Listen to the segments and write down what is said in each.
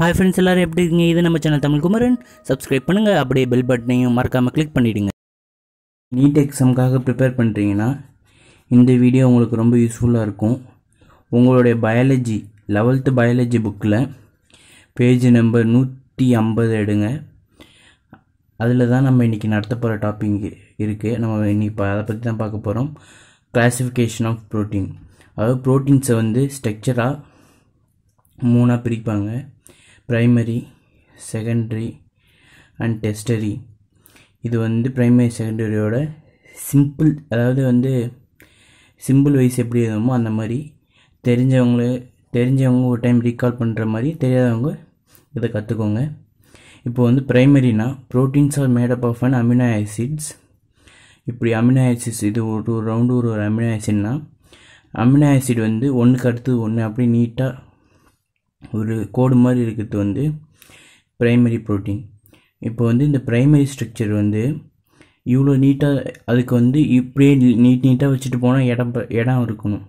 Hi friends எல்லோரும் எப்படி இருக்கீங்க இது நம்ம சேனல் தமிழ் குமரன் சப்ஸ்கிரைப் பண்ணுங்கள் அப்படியே பெல் பட்டனையும் மறக்காமல் கிளிக் பண்ணிவிடுங்க நீட் எக்ஸாமுக்காக ப்ரிப்பேர் பண்ணுறீங்கன்னா இந்த வீடியோ உங்களுக்கு ரொம்ப யூஸ்ஃபுல்லாக இருக்கும் உங்களுடைய பயாலஜி லெவல்த்து பயாலஜி புக்கில் பேஜ் நம்பர் நூற்றி ஐம்பது எடுங்க அதில் தான் நம்ம இன்றைக்கி நடத்த போகிற டாப்பிங் இருக்குது நம்ம இன்றைக்கி அதை பற்றி தான் பார்க்க போகிறோம் கிளாஸிஃபிகேஷன் ஆஃப் ப்ரோட்டீன் அதாவது ப்ரோட்டீன்ஸை வந்து ஸ்ட்ரக்சராக மூணாக பிரிப்பாங்க ப்ரைமரி செகண்ட்ரி அண்ட் டெஸ்டரி இது வந்து ப்ரைமரி செகண்டரியோட சிம்பிள் அதாவது வந்து சிம்பிள் வைஸ் எப்படி எழுதுமோ அந்த மாதிரி தெரிஞ்சவங்கள தெரிஞ்சவங்க ஒரு டைம் ரீகால் பண்ணுற மாதிரி தெரியாதவங்க இதை கற்றுக்கோங்க இப்போ வந்து ப்ரைமரினா proteins are made up of an amino acids இப்படி அமினோ ஆசிட்ஸ் இது ஒரு ரவுண்டு ஒரு ஒரு அமினோ ஆசிட்னா அமினோ ஆசிட் வந்து ஒன்றுக்கு அடுத்து ஒன்று அப்படி நீட்டாக ஒரு கோடு மாதிரி இருக்கிறது வந்து ப்ரைமரி ப்ரோட்டீன் இப்போ வந்து இந்த ப்ரைமரி ஸ்ட்ரக்சர் வந்து இவ்வளோ நீட்டாக அதுக்கு வந்து இப்படியே நீட் நீட்டாக வச்சுட்டு போனால் இடம் இடம் இருக்கணும்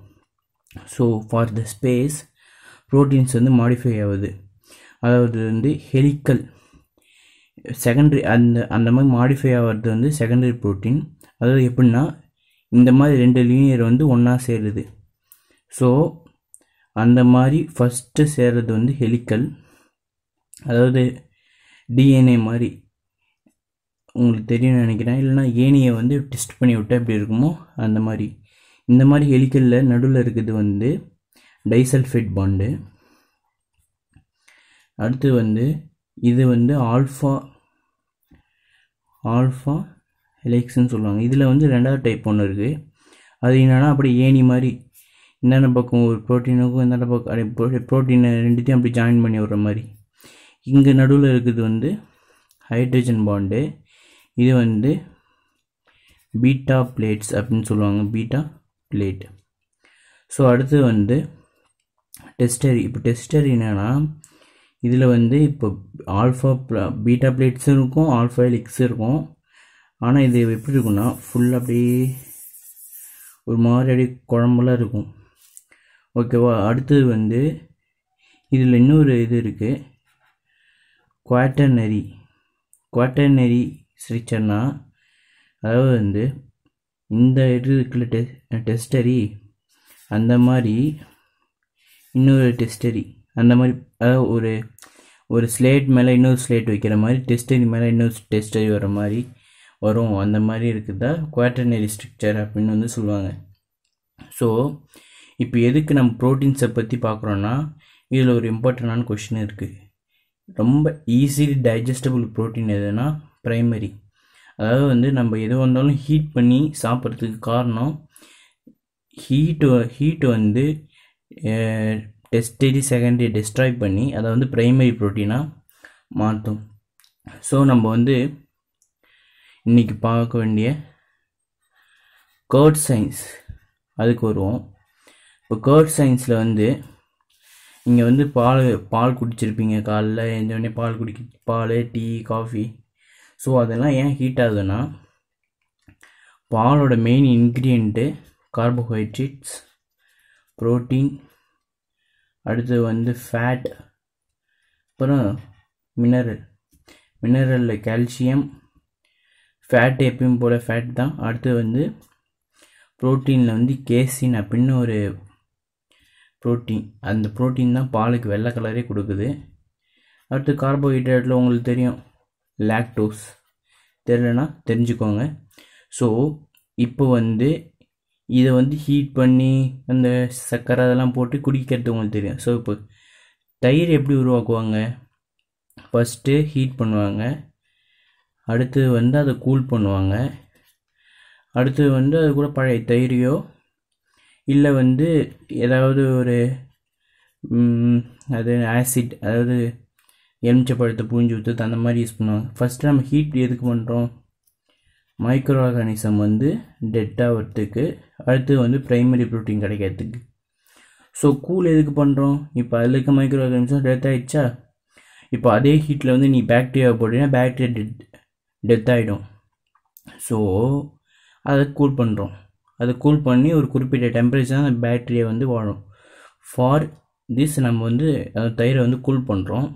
so far the space proteins வந்து மாடிஃபை ஆகுது அதாவது வந்து ஹெலிக்கல் செகண்டரி அந்த அந்த மாதிரி மாடிஃபை ஆகிறது வந்து செகண்டரி ப்ரோட்டீன் அதாவது எப்படின்னா இந்த மாதிரி ரெண்டு லீனியர் வந்து ஒன்றா சேருது ஸோ அந்த மாதிரி ஃபஸ்ட்டு சேர்றது வந்து ஹெலிக்கல் அதாவது டிஎன்ஏ மாதிரி உங்களுக்கு தெரியும்னு நினைக்கிறேன் இல்லைனா ஏனியை வந்து டெஸ்ட் பண்ணி விட்டால் எப்படி இருக்குமோ அந்த மாதிரி இந்த மாதிரி ஹெலிக்கலில் நடுவில் இருக்கிறது வந்து டைசல்ஃபைட் பாண்டு அடுத்து வந்து இது வந்து ஆல்ஃபா ஆல்ஃபா ஹெலிக்ஸ்ன்னு சொல்லுவாங்க இதில் வந்து ரெண்டாவது டைப் ஒன்று இருக்குது அது என்னென்னா அப்படி ஏனி மாதிரி இந்தாண்ட பக்கம் ஒரு ப்ரோட்டீனுக்கும் இந்தாண்ட பக்கம் அப்படியே ப்ரோட்டீனை ரெண்டுத்தையும் அப்படி ஜாயின் பண்ணி விடுற மாதிரி இங்கே நடுவில் இருக்கிறது வந்து ஹைட்ரஜன் பாண்டு இது வந்து பீட்டா பிளேட்ஸ் அப்படின்னு சொல்லுவாங்க பீட்டா பிளேட் ஸோ அடுத்து வந்து டெஸ்டரி இப்போ டெஸ்டரி என்னென்னா இதில் வந்து இப்போ ஆல்ஃபா பீட்டா பிளேட்ஸும் இருக்கும் ஆல்ஃபா லிக்ஸும் இருக்கும் ஆனால் இது எப்படி இருக்குன்னா ஃபுல்லாக அப்படியே ஒரு மாதிரி அப்படியே குழம்புலாம் இருக்கும் ஓகேவா அடுத்தது வந்து இதில் இன்னொரு இது இருக்குது குவாட்டர்னரி குவாட்டர்னரி ஸ்ட்ரிக்சர்னால் அதாவது வந்து இந்த இது இருக்குல்ல டெ டெஸ்டரி அந்த மாதிரி இன்னொரு டெஸ்டரி அந்த மாதிரி அதாவது ஒரு ஒரு ஸ்லேட் மேலே இன்னொரு ஸ்லேட் வைக்கிற மாதிரி டெஸ்டரி மேலே இன்னொரு டெஸ்டரி வர மாதிரி வரும் அந்த மாதிரி இருக்குதா குவாட்டர்னரி ஸ்ட்ரிக்சர் அப்படின்னு வந்து சொல்லுவாங்க ஸோ இப்போ எதுக்கு நம்ம ப்ரோட்டீன்ஸை பற்றி பார்க்குறோன்னா இதில் ஒரு இம்பார்ட்டண்டான கொஷின் இருக்குது ரொம்ப ஈஸிலி டைஜஸ்டபுள் ப்ரோட்டீன் எதுனா ப்ரைமரி அதாவது வந்து நம்ம எது வந்தாலும் ஹீட் பண்ணி சாப்பிட்றதுக்கு காரணம் ஹீட்டு ஹீட்டு வந்து டெஸ்டரி செகண்டரி டெஸ்ட்ராய் பண்ணி அதை வந்து ப்ரைமரி ப்ரோட்டீனாக மாற்றும் ஸோ நம்ம வந்து இன்றைக்கி பார்க்க வேண்டிய கோட் சயின்ஸ் அதுக்கு வருவோம் இப்போ கேர்ட் சயின்ஸில் வந்து நீங்கள் வந்து பால் பால் குடிச்சிருப்பீங்க காலைல எழுந்தவொடனே பால் குடிக்க பால் டீ காஃபி ஸோ அதெல்லாம் ஏன் ஹீட் ஆகுதுன்னா பாலோட மெயின் இன்க்ரியண்ட்டு கார்போஹைட்ரேட்ஸ் ப்ரோட்டீன் அடுத்து வந்து ஃபேட் அப்புறம் மினரல் மினரலில் கால்சியம் ஃபேட் எப்பயும் போல் ஃபேட் தான் அடுத்து வந்து ப்ரோட்டீனில் வந்து கேசின் அப்படின்னு ஒரு புரோட்டீன் அந்த புரோட்டீன் தான் பாலுக்கு வெள்ளை கலரே கொடுக்குது அடுத்து கார்போஹைட்ரேட்டில் உங்களுக்கு தெரியும் லாக்டோஸ் தெரிலனா தெரிஞ்சுக்கோங்க ஸோ இப்போ வந்து இதை வந்து ஹீட் பண்ணி அந்த சர்க்கரை அதெல்லாம் போட்டு குடிக்கிறது உங்களுக்கு தெரியும் ஸோ இப்போ தயிர் எப்படி உருவாக்குவாங்க ஃபஸ்ட்டு ஹீட் பண்ணுவாங்க அடுத்து வந்து அதை கூல் பண்ணுவாங்க அடுத்து வந்து அது கூட பழைய தயிரையோ இல்லை வந்து ஏதாவது ஒரு அது ஆசிட் அதாவது எலுமிச்சப்பழத்தை பூஞ்சி ஊற்றுறது அந்த மாதிரி யூஸ் பண்ணுவாங்க ஃபஸ்ட்டு நம்ம ஹீட் எதுக்கு பண்ணுறோம் மைக்ரோ ஆர்கானிசம் வந்து டெட்டாக வரத்துக்கு அடுத்து வந்து ப்ரைமரி ப்ரோட்டீன் கிடைக்கிறதுக்கு ஸோ கூல் எதுக்கு பண்ணுறோம் இப்போ அதில் இருக்க மைக்ரோ ஆர்கானிசம் டெத் ஆகிடுச்சா இப்போ அதே ஹீட்டில் வந்து நீ பேக்டீரியா போட்டீங்கன்னா பேக்டீரியா டெத் டெத் ஆகிடும் ஸோ அதை கூல் பண்ணுறோம் அதை கூல் பண்ணி ஒரு குறிப்பிட்ட டெம்பரேச்சர் தான் அந்த பேட்டரியை வந்து வாழும் ஃபார் திஸ் நம்ம வந்து தயிரை வந்து கூல் பண்ணுறோம்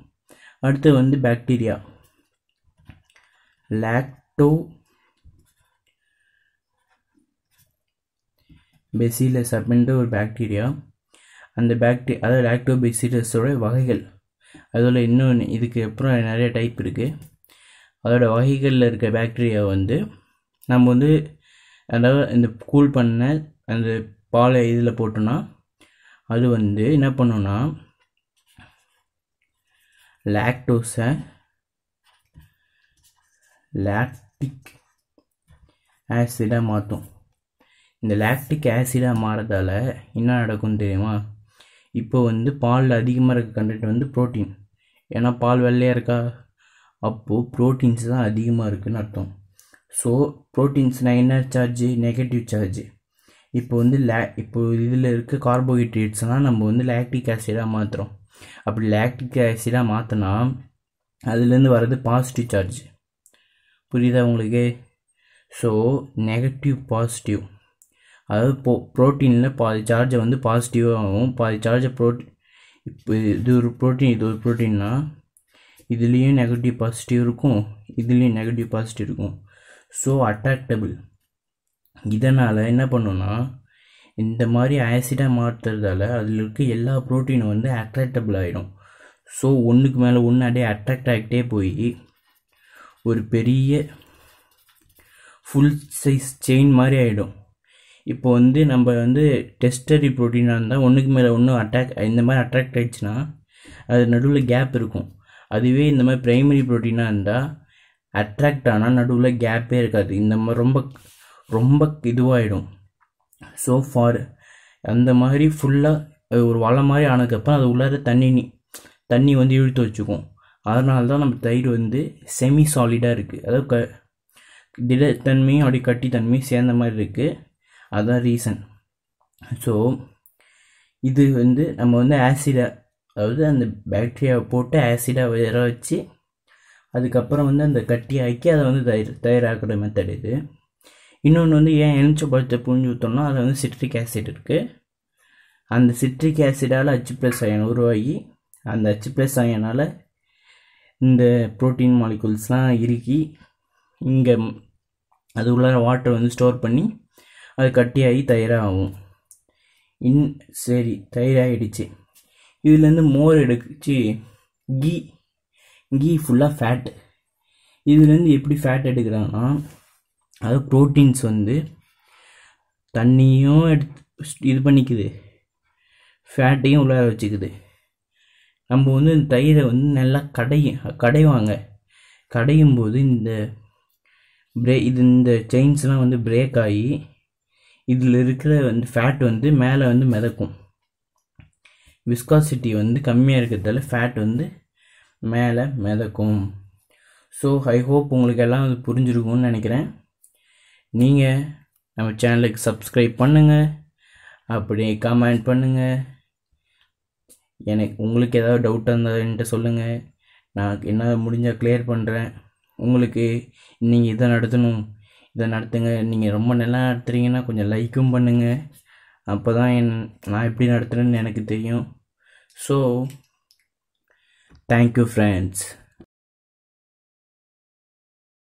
அடுத்து வந்து பேக்டீரியா லாக்டோ பெசிலஸ் அப்படின்ற ஒரு பேக்டீரியா அந்த பேக்டீரியா அதாவது லாக்டோ பெசிலஸோட வகைகள் அதோட இன்னொன்று இதுக்கு அப்புறம் நிறைய டைப் இருக்குது அதோடய வகைகளில் இருக்க பேக்டீரியா வந்து நம்ம வந்து அதாவது இந்த கூல் பண்ண அந்த பாலை இதில் போட்டோன்னா அது வந்து என்ன பண்ணோன்னா லாக்டோஸை லாக்டிக் ஆசிடாக மாற்றும் இந்த லாக்டிக் ஆசிடாக மாறதால் என்ன நடக்கும் தெரியுமா இப்போ வந்து பாலில் அதிகமாக இருக்க கண்டென்ட் வந்து ப்ரோட்டீன் ஏன்னா பால் வெள்ளையாக இருக்கா அப்போது ப்ரோட்டீன்ஸ் தான் அதிகமாக இருக்குதுன்னு அர்த்தம் ஸோ ப்ரோட்டீன்ஸ்னா என்ன சார்ஜு நெகட்டிவ் சார்ஜு இப்போ வந்து லே இப்போ இதில் இருக்க கார்போஹைட்ரேட்ஸ்னால் நம்ம வந்து லாக்டிக் ஆசிடாக மாற்றுறோம் அப்படி லாக்டிக் ஆசிடாக மாற்றினா அதுலேருந்து வர்றது பாசிட்டிவ் சார்ஜ் புரியுதா உங்களுக்கு ஸோ நெகட்டிவ் பாசிட்டிவ் அதாவது போ ப்ரோட்டீனில் பாதி சார்ஜை வந்து பாசிட்டிவாகவும் பாதி சார்ஜை ப்ரோட்டீன் இப்போ இது ஒரு ப்ரோட்டீன் இது ஒரு ப்ரோட்டீன்னா இதுலேயும் நெகட்டிவ் பாசிட்டிவ் இருக்கும் இதுலேயும் நெகட்டிவ் பாசிட்டிவ் இருக்கும் ஸோ அட்டாக்டபிள் இதனால் என்ன பண்ணுன்னா இந்த மாதிரி ஆசிடாக மாற்றுறதால அதில் இருக்க எல்லா ப்ரோட்டீனும் வந்து அட்ராக்டபிள் ஆகிடும் ஸோ ஒன்றுக்கு மேலே ஒன்று அப்படியே அட்ராக்ட் ஆகிட்டே போய் ஒரு பெரிய ஃபுல் சைஸ் செயின் மாதிரி ஆகிடும் இப்போ வந்து நம்ம வந்து டெஸ்டரி ப்ரோட்டீனாக இருந்தால் ஒன்றுக்கு மேலே ஒன்று அட்டாக் இந்த மாதிரி அட்ராக்ட் ஆகிடுச்சுன்னா அது நடுவில் கேப் இருக்கும் அதுவே இந்த மாதிரி ப்ரைமரி ப்ரோட்டீனாக இருந்தால் அட்ராக்ட் ஆனால் நடுவில் கேப்பே இருக்காது இந்த மாதிரி ரொம்ப ரொம்ப இதுவாகிடும் ஸோ ஃபார் அந்த மாதிரி ஃபுல்லாக ஒரு வலை மாதிரி ஆனதுக்கப்புறம் அது உள்ளார தண்ணி தண்ணி வந்து இழுத்து வச்சுக்கும் அதனால தான் நம்ம தயிர் வந்து செமி சாலிடாக இருக்குது அதாவது க திடத்தன்மையும் அப்படி கட்டி தன்மையும் சேர்ந்த மாதிரி இருக்குது அதுதான் ரீசன் ஸோ இது வந்து நம்ம வந்து ஆசிடாக அதாவது அந்த பேக்டீரியாவை போட்டு ஆசிடாக வேற வச்சு அதுக்கப்புறம் வந்து அந்த கட்டி ஆக்கி அதை வந்து தயிர் தயாராக்கிற மெத்தட் இது இன்னொன்று வந்து ஏன் எலுமிச்சை பழத்தை புழிஞ்சு ஊற்றணும் அதை வந்து சிட்ரிக் ஆசிட் இருக்குது அந்த சிட்ரிக் ஆசிடால் அச்சு ப்ளஸ் அயன் உருவாகி அந்த அச்சு ப்ளஸ் அயனால் இந்த ப்ரோட்டீன் மாலிகுல்ஸ்லாம் இறுக்கி இங்கே அது உள்ளார வாட்டர் வந்து ஸ்டோர் பண்ணி அது கட்டியாகி ஆகி ஆகும் இன் சரி தயிராகிடுச்சு இதுலேருந்து மோர் எடுத்து கீ கீ ஃபுல்லாக ஃபேட் இதுலேருந்து எப்படி ஃபேட் எடுக்கிறாங்கன்னா அது ப்ரோட்டீன்ஸ் வந்து தண்ணியும் எடுத்து இது பண்ணிக்குது ஃபேட்டையும் உள்ளார வச்சுக்குது நம்ம வந்து இந்த தயிரை வந்து நல்லா கடையும் கடைவாங்க கடையும் போது இந்த பிரே இது இந்த செயின்ஸ்லாம் வந்து பிரேக் ஆகி இதில் இருக்கிற வந்து ஃபேட் வந்து மேலே வந்து மிதக்கும் விஸ்காசிட்டி வந்து கம்மியாக இருக்கிறதால ஃபேட் வந்து மேலே மிதக்கும் ஸோ ஐ ஹோப் உங்களுக்கு எல்லாம் அது புரிஞ்சிருக்கும்னு நினைக்கிறேன் நீங்கள் நம்ம சேனலுக்கு சப்ஸ்கிரைப் பண்ணுங்கள் அப்படி கமெண்ட் பண்ணுங்கள் எனக்கு உங்களுக்கு ஏதாவது டவுட் இருந்தால் என்கிட்ட சொல்லுங்கள் நான் என்னால் முடிஞ்சால் கிளியர் பண்ணுறேன் உங்களுக்கு நீங்கள் இதை நடத்தணும் இதை நடத்துங்க நீங்கள் ரொம்ப நல்லா நடத்துகிறீங்கன்னா கொஞ்சம் லைக்கும் பண்ணுங்கள் அப்போ தான் என் நான் எப்படி நடத்துகிறேன்னு எனக்கு தெரியும் ஸோ Thank you friends.